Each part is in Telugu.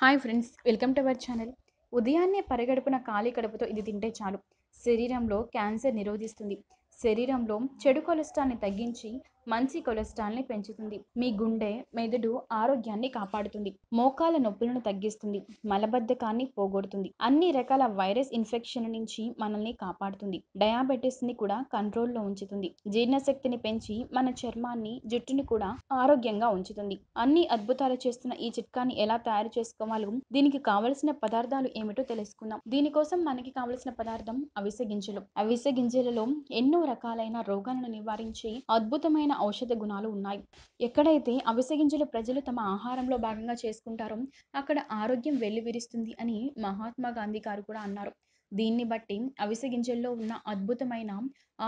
hi friends welcome to our channel ఉదయాన్నే పరగడుపున ఖాళీ కడుపుతో ఇది తింటే చాలు శరీరంలో క్యాన్సర్ నిరోధిస్తుంది శరీరంలో చెడు కొలెస్ట్రాల్ని తగ్గించి మంచి కొలెస్ట్రాల్ని పెంచుతుంది మీ గుండె మెదడు ఆరోగ్యాన్ని కాపాడుతుంది మోకాల నొప్పులను తగ్గిస్తుంది మలబద్ధకాన్ని పోగొడుతుంది అన్ని రకాల వైరస్ ఇన్ఫెక్షన్ నుంచి మనల్ని కాపాడుతుంది డయాబెటీస్ ని కూడా కంట్రోల్లో ఉంచుతుంది జీర్ణశక్తిని పెంచి మన చర్మాన్ని జుట్టుని కూడా ఆరోగ్యంగా ఉంచుతుంది అన్ని అద్భుతాలు చేస్తున్న ఈ చిట్కాని ఎలా తయారు చేసుకోవాలో దీనికి కావలసిన పదార్థాలు ఏమిటో తెలుసుకుందాం దీనికోసం మనకి కావలసిన పదార్థం అవిసె గింజలు అవిసె గింజలలో ఎన్నో రకాలైన రోగాలను నివారించి అద్భుతమైన ఔషధ గుణాలు ఉన్నాయి ఎక్కడైతే అవిసె గింజలు ప్రజలు తమ ఆహారంలో భాగంగా చేసుకుంటారో అక్కడ ఆరోగ్యం వెల్లివిరుస్తుంది అని మహాత్మా గాంధీ గారు కూడా అన్నారు దీన్ని బట్టి అవిసె గింజల్లో ఉన్న అద్భుతమైన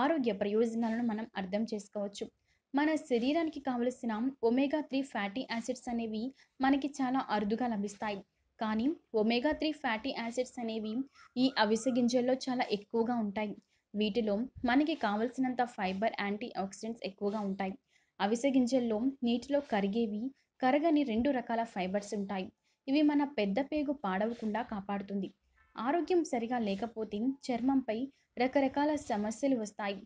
ఆరోగ్య ప్రయోజనాలను మనం అర్థం చేసుకోవచ్చు మన శరీరానికి కావలసిన ఒమేగా త్రీ ఫ్యాటీ యాసిడ్స్ అనేవి మనకి చాలా అరుదుగా లభిస్తాయి కానీ ఒమేగా త్రీ ఫ్యాటీ యాసిడ్స్ అనేవి ఈ అవిసె గింజల్లో చాలా ఎక్కువగా ఉంటాయి వీటిలో మనకి కావలసినంత ఫైబర్ యాంటీ ఆక్సిడెంట్స్ ఎక్కువగా ఉంటాయి అవిసె గింజల్లో నీటిలో కరిగేవి కరగని రెండు రకాల ఫైబర్స్ ఉంటాయి ఇవి మన పెద్ద పేగు పాడవకుండా కాపాడుతుంది ఆరోగ్యం సరిగా లేకపోతే చర్మంపై రకరకాల సమస్యలు వస్తాయి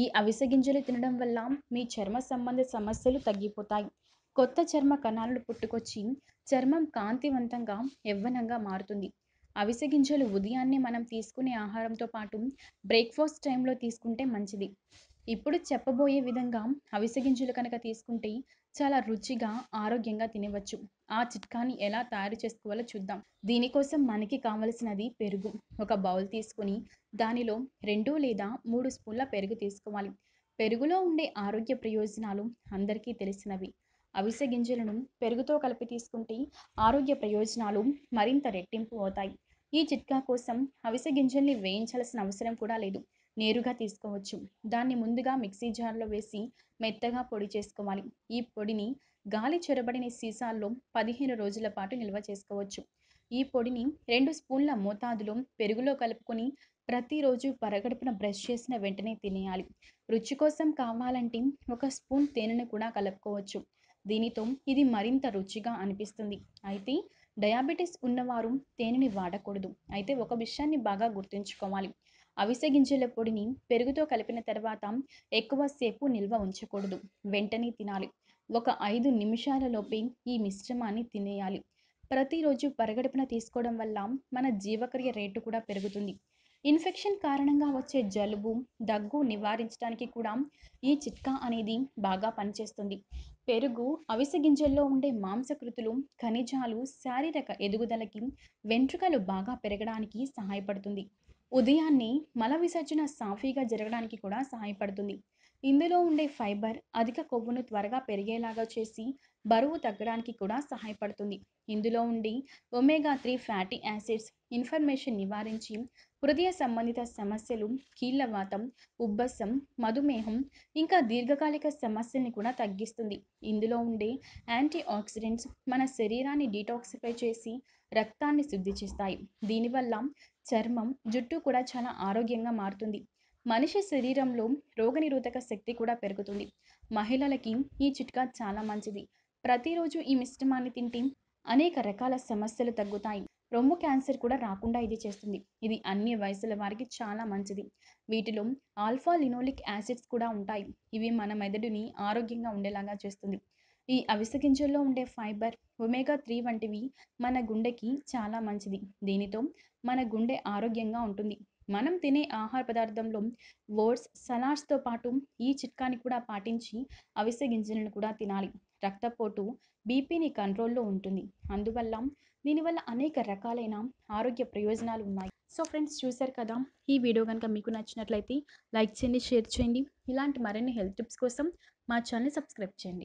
ఈ అవిసె గింజలు తినడం వల్ల మీ చర్మ సంబంధ సమస్యలు తగ్గిపోతాయి కొత్త చర్మ కణాలను పుట్టుకొచ్చి చర్మం కాంతివంతంగా యవ్వనంగా మారుతుంది అవిసె గింజలు ఉదయాన్నే మనం తీసుకునే ఆహారంతో పాటు బ్రేక్ఫాస్ట్ టైంలో తీసుకుంటే మంచిది ఇప్పుడు చెప్పబోయే విధంగా అవిసె గింజలు కనుక తీసుకుంటే చాలా రుచిగా ఆరోగ్యంగా తినవచ్చు ఆ చిట్కాని ఎలా తయారు చేసుకోవాలో చూద్దాం దీనికోసం మనకి కావలసినది పెరుగు ఒక బౌల్ తీసుకొని దానిలో రెండు లేదా మూడు స్పూన్ల పెరుగు తీసుకోవాలి పెరుగులో ఉండే ఆరోగ్య ప్రయోజనాలు అందరికీ తెలిసినవి అవిసె గింజలను పెరుగుతో కలిపి తీసుకుంటే ఆరోగ్య ప్రయోజనాలు మరింత రెట్టింపు అవుతాయి ఈ చిట్కా కోసం అవిసె గింజల్ని వేయించాల్సిన అవసరం కూడా లేదు నేరుగా తీసుకోవచ్చు దాన్ని ముందుగా మిక్సీ జార్లో వేసి మెత్తగా పొడి చేసుకోవాలి ఈ పొడిని గాలి చొరబడిన సీసాల్లో పదిహేను రోజుల పాటు నిల్వ చేసుకోవచ్చు ఈ పొడిని రెండు స్పూన్ల మోతాదులో పెరుగులో కలుపుకొని ప్రతిరోజు పరగడుపున బ్రష్ చేసిన వెంటనే తినేయాలి రుచి కోసం కావాలంటే ఒక స్పూన్ తేనెను కూడా కలుపుకోవచ్చు దీనితో ఇది మరింత రుచిగా అనిపిస్తుంది అయితే డయాబెటీస్ ఉన్నవారు తేనెని వాడకూడదు అయితే ఒక విషయాన్ని బాగా గుర్తుంచుకోవాలి అవిసె గింజల పొడిని పెరుగుతో కలిపిన తర్వాత ఎక్కువసేపు నిల్వ ఉంచకూడదు వెంటనే తినాలి ఒక ఐదు నిమిషాలలోపే ఈ మిశ్రమాన్ని తినేయాలి ప్రతిరోజు పరగడుపున తీసుకోవడం వల్ల మన జీవక్రియ రేటు కూడా పెరుగుతుంది ఇన్ఫెక్షన్ కారణంగా వచ్చే జలుబు దగ్గు నివారించడానికి కూడా ఈ చిట్కా అనేది బాగా పనిచేస్తుంది పెరుగు అవిసె గింజల్లో ఉండే మాంసకృతులు ఖనిజాలు శారీరక ఎదుగుదలకి వెంట్రుకలు బాగా పెరగడానికి సహాయపడుతుంది ఉదయాన్నే మల విసర్జన సాఫీగా జరగడానికి కూడా సహాయపడుతుంది ఇందులో ఉండే ఫైబర్ అధిక కొవ్వును త్వరగా పెరిగేలాగా చేసి బరువు తగ్గడానికి కూడా సహాయపడుతుంది ఇందులో ఉండి omega three fatty acids information నివారించి హృదయ సంబంధిత సమస్యలు కీళ్ళవాతం ఉబ్బసం మధుమేహం ఇంకా దీర్ఘకాలిక సమస్యల్ని కూడా తగ్గిస్తుంది ఇందులో ఉండే యాంటీ ఆక్సిడెంట్స్ మన శరీరాన్ని డీటాక్సిఫై చేసి రక్తాన్ని శుద్ధి చేస్తాయి దీనివల్ల చర్మం జుట్టు కూడా చాలా ఆరోగ్యంగా మారుతుంది మనిషి శరీరంలో రోగనిరోధక శక్తి కూడా పెరుగుతుంది మహిళలకి ఈ చిట్కా చాలా మంచిది ప్రతిరోజు ఈ మిశ్రమాన్ని తింటే అనేక రకాల సమస్యలు తగ్గుతాయి రొమ్ము క్యాన్సర్ కూడా రాకుండా ఇది చేస్తుంది ఇది అన్ని వయసుల వారికి చాలా మంచిది వీటిలో ఆల్ఫా లినోలిక్ యాసిడ్స్ కూడా ఉంటాయి ఇవి మన మెదడుని ఆరోగ్యంగా ఉండేలాగా చేస్తుంది ఈ అవిసె గింజల్లో ఉండే ఫైబర్ ఒమేగా త్రీ వంటివి మన గుండెకి చాలా మంచిది దీనితో మన గుండె ఆరోగ్యంగా ఉంటుంది మనం తినే ఆహార పదార్థంలో ఓట్స్ సలాడ్స్తో పాటు ఈ చిట్కాని కూడా పాటించి అవిసె గింజలను కూడా తినాలి రక్తపోటు బీపీని కంట్రోల్లో ఉంటుంది అందువల్ల దీనివల్ల అనేక రకాలైన ఆరోగ్య ప్రయోజనాలు ఉన్నాయి సో ఫ్రెండ్స్ చూశారు కదా ఈ వీడియో కనుక మీకు నచ్చినట్లయితే లైక్ చేయండి షేర్ చేయండి ఇలాంటి మరిన్ని హెల్త్ టిప్స్ కోసం మా ఛానల్ సబ్స్క్రైబ్ చేయండి